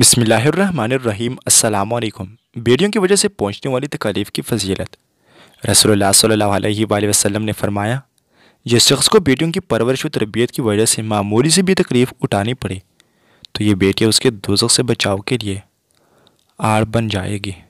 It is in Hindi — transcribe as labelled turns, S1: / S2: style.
S1: बसमीम अल्लाम बेड़ियों की वजह से पहुँचने वाली तकलीफ़ की फजीलत रसोल सल्ला वसम ने फरमाया जिस शख्स को बेटियों की परवरिश व तरबियत की वजह से मामूली से भी तकलीफ़ उठानी पड़े तो ये बेटियाँ उसके दोजख से बचाव के लिए आड़ बन जाएगी